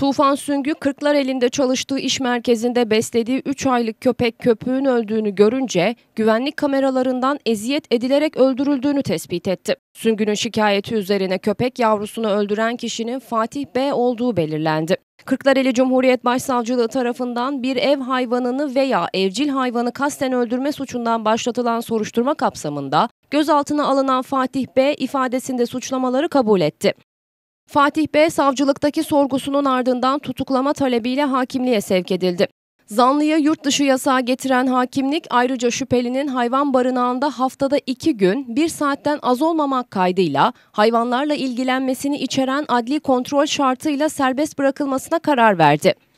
Tufan Süngü Kırklar elinde çalıştığı iş merkezinde beslediği 3 aylık köpek köpüğün öldüğünü görünce güvenlik kameralarından eziyet edilerek öldürüldüğünü tespit etti. Süngü'nün şikayeti üzerine köpek yavrusunu öldüren kişinin Fatih B olduğu belirlendi. Kırklareli Cumhuriyet Başsavcılığı tarafından bir ev hayvanını veya evcil hayvanı kasten öldürme suçundan başlatılan soruşturma kapsamında gözaltına alınan Fatih B ifadesinde suçlamaları kabul etti. Fatih B. savcılıktaki sorgusunun ardından tutuklama talebiyle hakimliğe sevk edildi. Zanlıya yurt dışı yasağı getiren hakimlik ayrıca şüphelinin hayvan barınağında haftada iki gün bir saatten az olmamak kaydıyla hayvanlarla ilgilenmesini içeren adli kontrol şartıyla serbest bırakılmasına karar verdi.